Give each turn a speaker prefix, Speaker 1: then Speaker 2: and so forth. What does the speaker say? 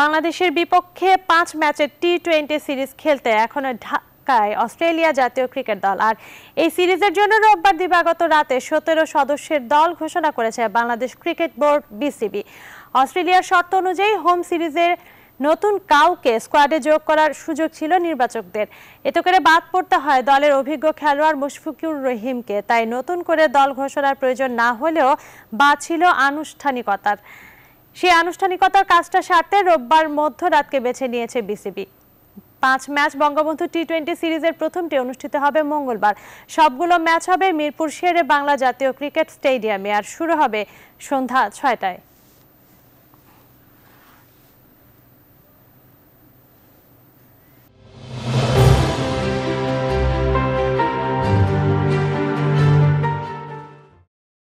Speaker 1: বাংলাদেশের বিপক্ষে পাঁচ ম্যাচের টি টোয়েন্টি সিরিজ খেলতে এখন ঢাকায় অস্ট্রেলিয়া জাতীয় ক্রিকেট দল আর এই সিরিজের জন্য রোববার দিবাগত রাতে সতেরো সদস্যের দল ঘোষণা করেছে বাংলাদেশ ক্রিকেট বোর্ড বিসিবি অস্ট্রেলিয়ার শর্ত অনুযায়ী হোম সিরিজের নতুন কাউকে স্কোয়াডে যোগ করার সুযোগ ছিল নির্বাচকদের এতে করে বাদ পড়তে হয় দলের অভিজ্ঞ খেলোয়াড় মুশফিকুর রহিমকে তাই নতুন করে দল ঘোষণার প্রয়োজন না হলেও বা ছিল আনুষ্ঠানিকতার সেই আনুষ্ঠানিকতার কাজটা সারতে রোববার মধ্যরাতকে বেছে নিয়েছে বিসিবি পাঁচ ম্যাচ বঙ্গবন্ধু টি টোয়েন্টি সিরিজের প্রথমটি অনুষ্ঠিত হবে মঙ্গলবার সবগুলো ম্যাচ হবে মিরপুর শেরে বাংলা জাতীয় ক্রিকেট স্টেডিয়ামে আর শুরু হবে সন্ধ্যা ছয়টায়